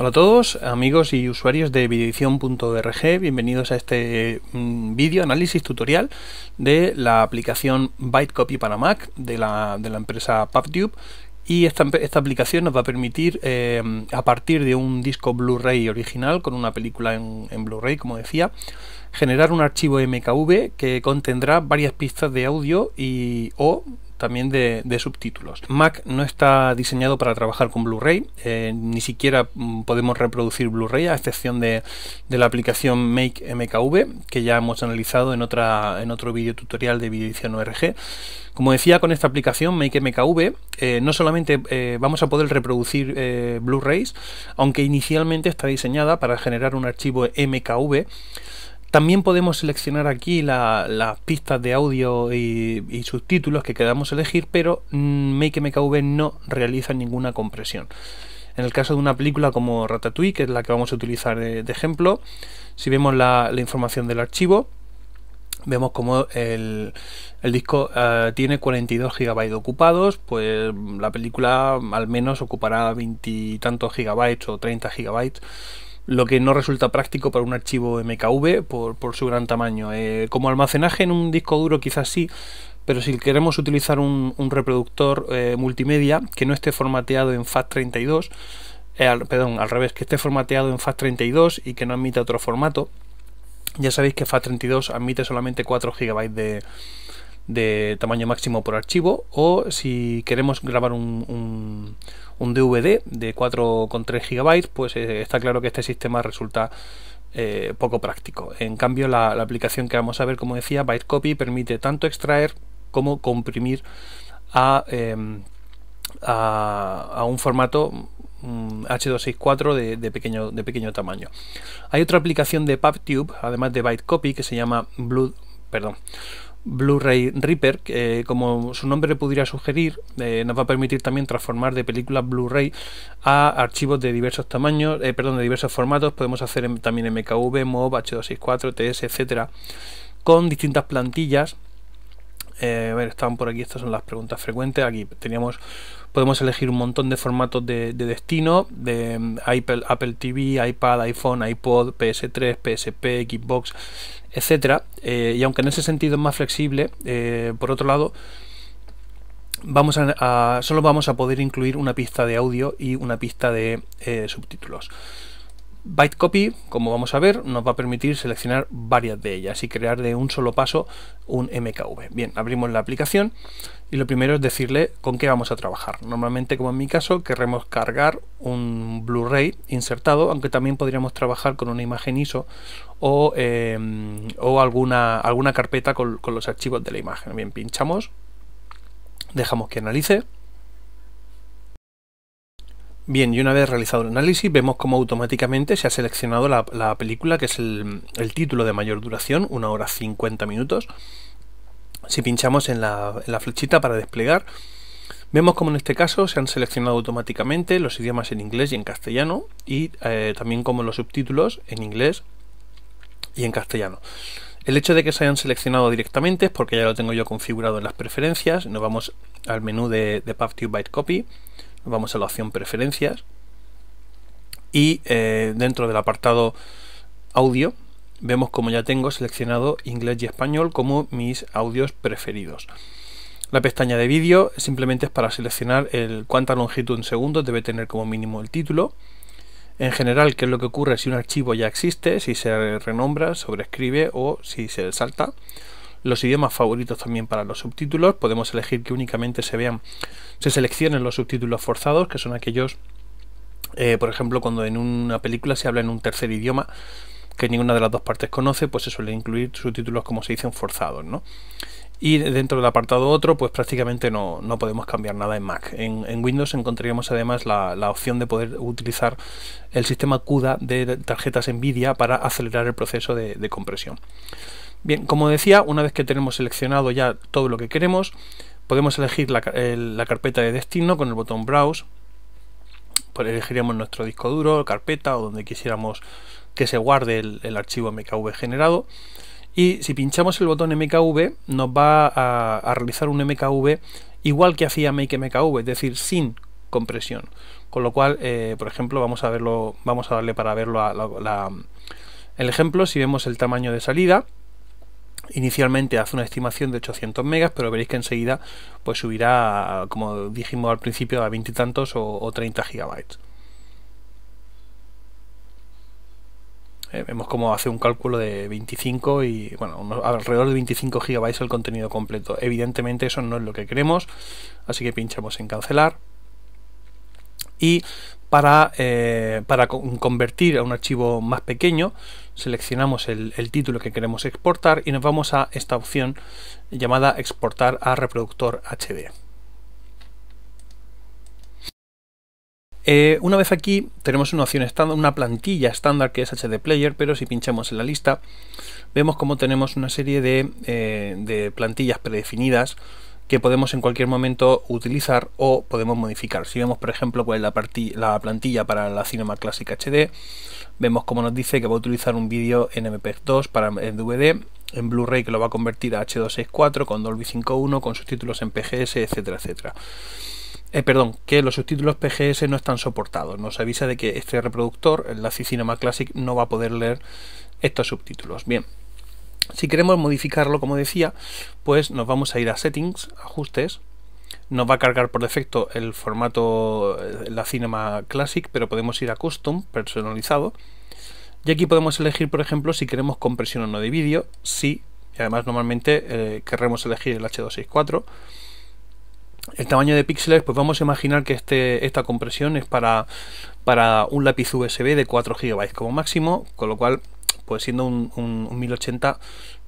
Hola a todos, amigos y usuarios de videoedición.org, bienvenidos a este mm, vídeo análisis tutorial de la aplicación ByteCopy para Mac de la, de la empresa PubTube y esta, aplicación nos va a permitir, eh, a partir de un disco Blu-ray original con una película en, en Blu-ray, como decía, generar un archivo MKV que contendrá varias pistas de audio y o también de, subtítulos. Mac no está diseñado para trabajar con Blu-ray, eh, ni siquiera mm, podemos reproducir Blu-ray, a excepción de, la aplicación Make MKV, que ya hemos analizado en, otra, en otro vídeo tutorial de Video ORG. Como decía, con esta aplicación Make MKV eh, no solamente eh, vamos a poder reproducir Blu-rays, aunque inicialmente está diseñada para generar un archivo MKV, también podemos seleccionar aquí las pistas de audio y, subtítulos que queramos elegir, pero MakeMKV mm, no realiza ninguna compresión. En el caso de una película como Ratatouille, que es la que vamos a utilizar de, ejemplo, si vemos la, información del archivo, vemos como el, disco eh, tiene 42 GB ocupados, pues la película al menos ocupará 20 tantos gigabytes o 30 gigabytes lo que no resulta práctico para un archivo MKV por, su gran tamaño. Eh, como almacenaje en un disco duro quizás sí, pero si queremos utilizar un, reproductor eh, multimedia que no esté formateado en FAT32, eh, perdón, al revés, que esté formateado en FAT32 y que no admita otro formato, ya sabéis que FAT32 admite solamente 4 GB de, de tamaño máximo por archivo o si queremos grabar un, un, DVD de 4,3 GB, pues eh, está claro que este sistema resulta eh, poco práctico. En cambio, la, aplicación que vamos a ver, como decía, ByteCopy, permite tanto extraer como comprimir a, em, a, un formato mm, H264 de, pequeño, de pequeño tamaño. Hay otra aplicación de PubTube, además de ByteCopy, que se llama Blue, perdón, Blu-ray Reaper, que eh, como su nombre pudiera sugerir, eh, nos va a permitir también transformar de películas Blu-ray a archivos de diversos tamaños, eh, perdón, de diversos formatos. Podemos hacer también MKV, MOV, H264, TS, etcétera, con distintas plantillas. a ver, por aquí, estas son las preguntas frecuentes. Aquí teníamos podemos elegir un montón de formatos de, destino de mm, Apple, Apple TV, iPad, iPhone, iPod, PS3, PSP, Xbox etcétera. Eh, y aunque en ese sentido es más flexible, eh, por otro lado, vamos a, solo vamos a poder incluir una pista de audio y una pista de eh, subtítulos. Bytecopy, como vamos a ver, nos va a permitir seleccionar varias de ellas y crear de un solo paso un MKV. Bien, abrimos la aplicación y lo primero es decirle con qué vamos a trabajar. Normalmente, como en mi caso, querremos cargar un Blu-ray insertado, aunque también podríamos trabajar con una imagen ISO Em, o, alguna, alguna carpeta con, los archivos de la imagen. Bien, pinchamos, dejamos que analice. Bien, y una vez realizado el análisis, vemos cómo automáticamente se ha seleccionado la, película, que es el, título de mayor duración, una hora 50 minutos. Si pinchamos en la, flechita para desplegar, vemos como en este caso se han seleccionado automáticamente los idiomas en inglés y en castellano, y eh, también como los subtítulos en inglés y en castellano. El hecho de que se hayan seleccionado directamente es porque ya lo tengo yo configurado en las preferencias. Nos vamos al menú de, de PubTube Byte Copy, vamos a la opción preferencias y eh, dentro del apartado audio vemos como ya tengo seleccionado inglés y español como mis audios preferidos. La pestaña de vídeo simplemente es para seleccionar el cuánta longitud en segundos debe tener como mínimo el título en general qué es lo que ocurre si un archivo ya existe, si se renombra, sobrescribe o si se salta. Los idiomas favoritos también para los subtítulos. Podemos elegir que únicamente se vean, se seleccionen los subtítulos forzados, que son aquellos, eh, por ejemplo, cuando en una película se habla en un tercer idioma que ninguna de las dos partes conoce, pues se suele incluir subtítulos como se dicen forzados, ¿no? y dentro del apartado otro pues prácticamente no, podemos cambiar nada en Mac. En, Windows encontraríamos además la, opción de poder utilizar el sistema CUDA de tarjetas NVIDIA para acelerar el proceso de, compresión. Bien, como decía, una vez que tenemos seleccionado ya todo lo que queremos, podemos elegir la, carpeta de destino con el botón Browse, pues elegiríamos nuestro disco duro, carpeta o donde quisiéramos que se guarde el, el archivo MKV generado y si pinchamos el botón MKV, nos va a, realizar un MKV igual que hacía MakeMKV, es decir, sin compresión. Con lo cual, eh, por ejemplo, vamos a verlo, vamos a darle para verlo el ejemplo. Si vemos el tamaño de salida, inicialmente hace una estimación de 800 megas, pero veréis que enseguida pues subirá, como dijimos al principio, a 20 y tantos o, o 30 gigabytes. vemos eh, cómo hace un cálculo de 25 y, bueno, alrededor de 25 gigabytes el contenido completo. Evidentemente eso no es lo que queremos, así que pinchamos en cancelar. Y para, eh, convertir a un archivo más pequeño, seleccionamos el, título que queremos exportar y nos vamos a esta opción llamada exportar a reproductor HD. Eh, una vez aquí tenemos una opción estándar, una plantilla estándar que es HD Player, pero si pinchamos en la lista vemos cómo tenemos una serie eh, de, plantillas predefinidas que podemos en cualquier momento utilizar o podemos modificar. Si vemos por ejemplo cuál es la, plantilla para la Cinema Classic HD, vemos cómo nos dice que va a utilizar un vídeo en MP2 para DVD, en Blu-ray que lo va a convertir a H264 con Dolby 5.1, con sus títulos en PGS, etcétera, etcétera. Eh, perdón, que los subtítulos PGS no están soportados. Nos avisa de que este reproductor, el Lazy Cinema Classic, no va a poder leer estos subtítulos. Bien, si queremos modificarlo, como decía, pues nos vamos a ir a Settings, Ajustes. Nos va a cargar por defecto el formato eh, la Cinema Classic, pero podemos ir a Custom, personalizado. Y aquí podemos elegir, por ejemplo, si queremos compresión o no de vídeo, sí, y además normalmente eh, querremos elegir el H264 el tamaño de píxeles, pues vamos a imaginar que este, esta compresión es para, para un lápiz USB de 4 GB como máximo, con lo cual, pues siendo un, 1080,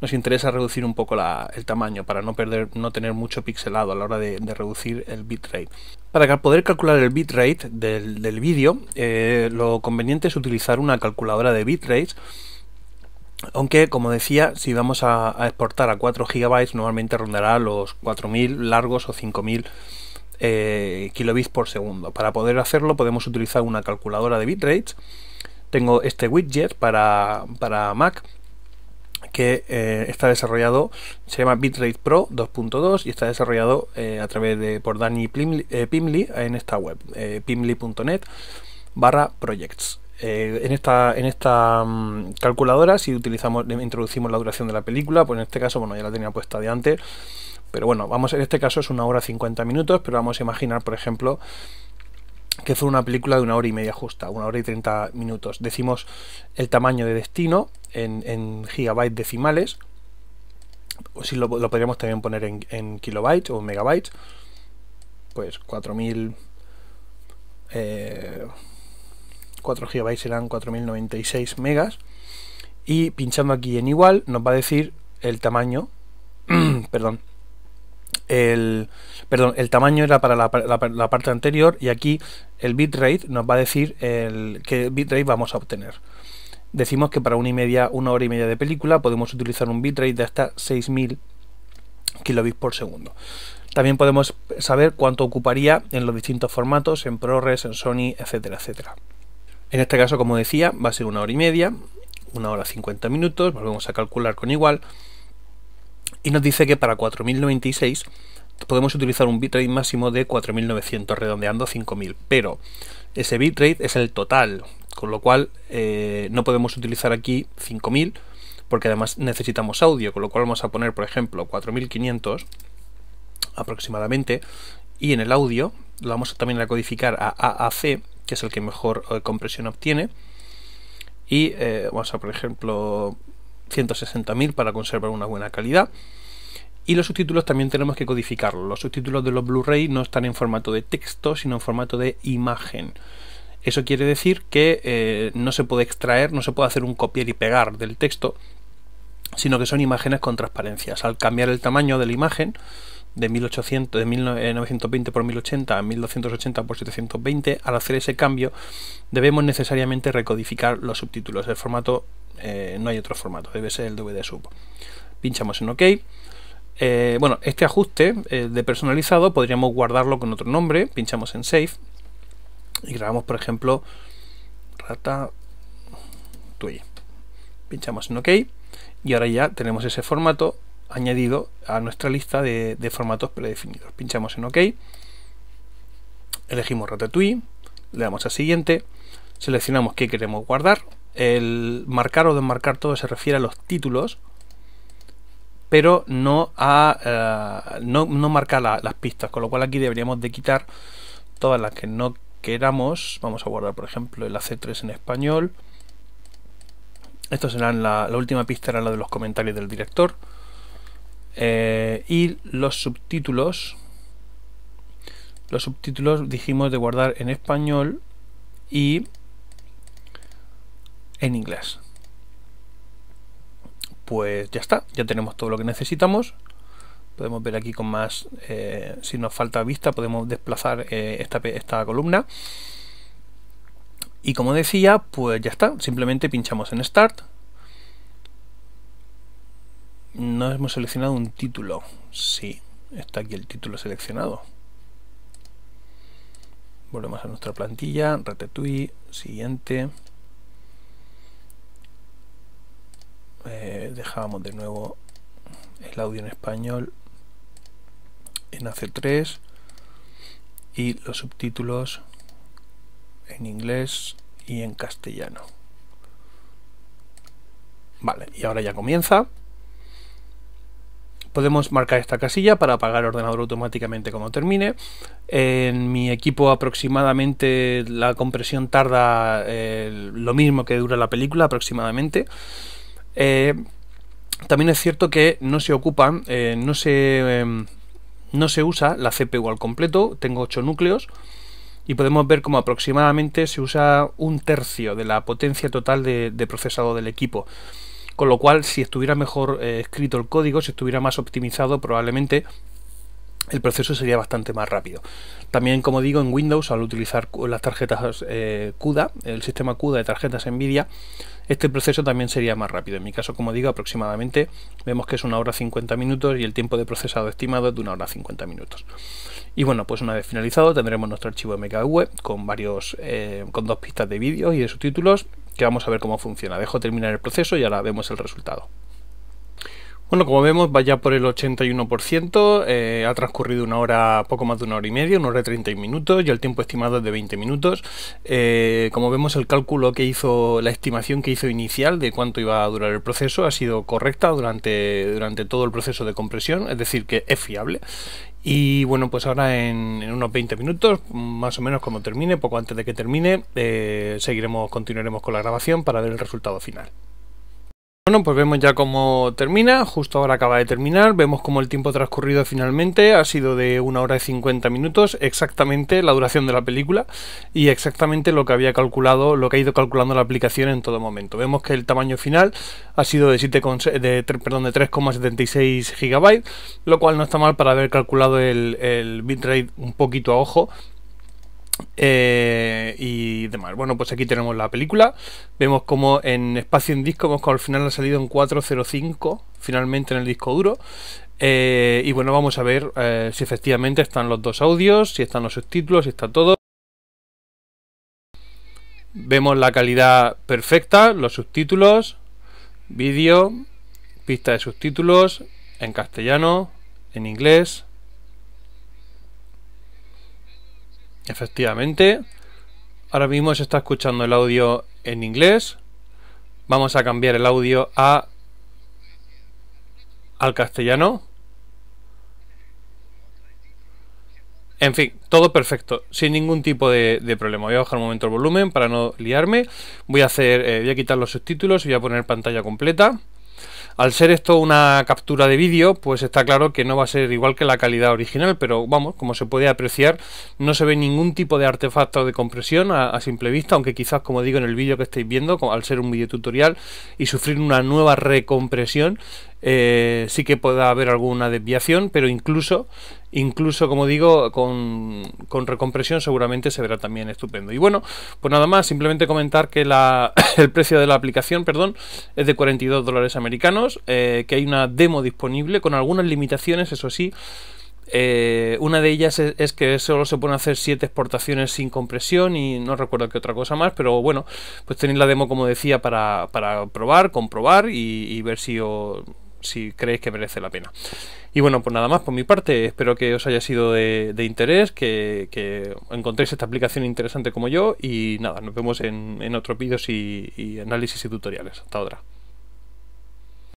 nos interesa reducir un poco la, el tamaño para no perder, no tener mucho pixelado a la hora de, reducir el bitrate. Para poder calcular el bitrate del, del vídeo, eh, lo conveniente es utilizar una calculadora de bitrates, aunque, como decía, si vamos a, exportar a 4 GB, normalmente rondará los 4000 largos o 5000 eh, kilobits por segundo. Para poder hacerlo, podemos utilizar una calculadora de bitrates. Tengo este widget para, Mac que eh, está desarrollado, se llama Bitrate Pro 2.2 y está desarrollado eh, a través de por Danny Pimli en esta web, pimli.net barra projects. Eh, en esta, en esta mm, calculadora, si utilizamos, introducimos la duración de la película, pues en este caso, bueno, ya la tenía puesta de antes, pero bueno, vamos, en este caso es una hora 50 minutos, pero vamos a imaginar, por ejemplo, que fue una película de una hora y media justa, una hora y 30 minutos. Decimos el tamaño de destino en, gigabytes decimales, o si lo, podríamos también poner en, kilobytes o megabytes, pues 4000... Eh, 4 GB serán 4096 megas. Y pinchando aquí en igual nos va a decir el tamaño. perdón. El, perdón, el tamaño era para la, parte anterior y aquí el bitrate nos va a decir el, qué bitrate vamos a obtener. Decimos que para una, y media, una hora y media de película podemos utilizar un bitrate de hasta 6000 kilobits por segundo. También podemos saber cuánto ocuparía en los distintos formatos, en ProRes, en Sony, etcétera, etcétera. En este caso, como decía, va a ser una hora y media, una hora 50 minutos, volvemos a calcular con igual, y nos dice que para 4096 podemos utilizar un bitrate máximo de 4900, redondeando 5000, pero ese bitrate es el total, con lo cual eh, no podemos utilizar aquí 5000, porque además necesitamos audio, con lo cual vamos a poner, por ejemplo, 4500 aproximadamente, y en el audio lo vamos también a codificar a AAC, que es el que mejor eh, compresión obtiene. Y eh, vamos a, por ejemplo, 160.000 para conservar una buena calidad. Y los subtítulos también tenemos que codificarlos. Los subtítulos de los Blu-ray no están en formato de texto, sino en formato de imagen. Eso quiere decir que eh, no se puede extraer, no se puede hacer un copiar y pegar del texto, sino que son imágenes con transparencias. Al cambiar el tamaño de la imagen, de, 1800, de 1920 eh, por 1080 a 1280 por 720, al hacer ese cambio debemos necesariamente recodificar los subtítulos. El formato, eh, no hay otro formato, debe ser el DVD sub. Pinchamos en OK. Eh, bueno, este ajuste de personalizado podríamos guardarlo con otro nombre. Pinchamos en Save y grabamos, por ejemplo, Rata Tui. Pinchamos en OK y ahora ya tenemos ese formato añadido a nuestra lista de, formatos predefinidos. Pinchamos en OK, elegimos Ratatouille, le damos a siguiente, seleccionamos qué queremos guardar. El marcar o desmarcar todo se refiere a los títulos, pero no a eh, no, marca las pistas, con lo cual aquí deberíamos de quitar todas las que no queramos. Vamos a guardar, por ejemplo, el AC3 en español. Esto será la, la última pista era la de los comentarios del director. Eh, y los subtítulos. Los subtítulos dijimos de guardar en español y en inglés. Pues ya está, ya tenemos todo lo que necesitamos. Podemos ver aquí con más, eh, si nos falta vista, podemos desplazar eh, esta, esta columna. Y como decía, pues ya está, simplemente pinchamos en Start no hemos seleccionado un título. Sí, está aquí el título seleccionado. Volvemos a nuestra plantilla, retetui, siguiente. Eh, dejamos de nuevo el audio en español en AC3 y los subtítulos en inglés y en castellano. Vale, y ahora ya comienza. Podemos marcar esta casilla para apagar el ordenador automáticamente cuando termine. En mi equipo aproximadamente la compresión tarda eh, lo mismo que dura la película aproximadamente. Eh, también es cierto que no se ocupan, eh, no, se, em, no se usa la CPU al completo, tengo 8 núcleos y podemos ver como aproximadamente se usa un tercio de la potencia total de, de procesado del equipo con lo cual si estuviera mejor eh, escrito el código, si estuviera más optimizado, probablemente el proceso sería bastante más rápido. También, como digo, en Windows, al utilizar las tarjetas eh, CUDA, el sistema CUDA de tarjetas NVIDIA, este proceso también sería más rápido. En mi caso, como digo, aproximadamente vemos que es una hora 50 minutos y el tiempo de procesado estimado es de una hora 50 minutos. Y bueno, pues una vez finalizado tendremos nuestro archivo MKV con varios, eh, con dos pistas de vídeos y de subtítulos vamos a ver cómo funciona. Dejo terminar el proceso y ahora vemos el resultado. Bueno, como vemos, vaya por el 81%, eh, ha transcurrido una hora, poco más de una hora y media, una hora y 30 minutos, y el tiempo estimado es de 20 minutos. Eh, como vemos, el cálculo que hizo, la estimación que hizo inicial de cuánto iba a durar el proceso ha sido correcta durante, durante todo el proceso de compresión, es decir, que es fiable. Y bueno, pues ahora en, unos 20 minutos, más o menos como termine, poco antes de que termine, eh, seguiremos, continuaremos con la grabación para ver el resultado final. Bueno, pues vemos ya cómo termina, justo ahora acaba de terminar, vemos cómo el tiempo transcurrido finalmente ha sido de una hora y 50 minutos, exactamente la duración de la película y exactamente lo que había calculado, lo que ha ido calculando la aplicación en todo momento. Vemos que el tamaño final ha sido de de, de 3,76 GB, lo cual no está mal para haber calculado el bitrate un poquito a ojo eh, y demás. Bueno, pues aquí tenemos la película. Vemos como en espacio en disco, como al final ha salido en 405, finalmente en el disco duro. Eh, y bueno, vamos a ver eh, si efectivamente están los dos audios, si están los subtítulos, si está todo. Vemos la calidad perfecta, los subtítulos, vídeo, pista de subtítulos, en castellano, en inglés, Efectivamente. Ahora mismo se está escuchando el audio en inglés. Vamos a cambiar el audio a al castellano. En fin, todo perfecto, sin ningún tipo de, problema. Voy a bajar un momento el volumen para no liarme. Voy a hacer, eh, voy a quitar los subtítulos y voy a poner pantalla completa. Al ser esto una captura de vídeo, pues está claro que no va a ser igual que la calidad original, pero vamos, como se puede apreciar, no se ve ningún tipo de artefacto de compresión a, simple vista, aunque quizás, como digo en el vídeo que estáis viendo, al ser un vídeo tutorial y sufrir una nueva recompresión, eh, sí que pueda haber alguna desviación, pero incluso Incluso, como digo, con, recompresión seguramente se verá también estupendo. Y bueno, pues nada más, simplemente comentar que la, el precio de la aplicación perdón, es de 42 dólares americanos, eh, que hay una demo disponible con algunas limitaciones, eso sí. Eh, una de ellas es, que solo se pueden hacer 7 exportaciones sin compresión y no recuerdo qué otra cosa más, pero bueno, pues tenéis la demo como decía para, para probar, comprobar y, y ver si os, si creéis que merece la pena. Y bueno, pues nada más por mi parte, espero que os haya sido de, interés, que, encontréis esta aplicación interesante como yo y nada, nos vemos en, otros vídeos y, y análisis y tutoriales. Hasta otra.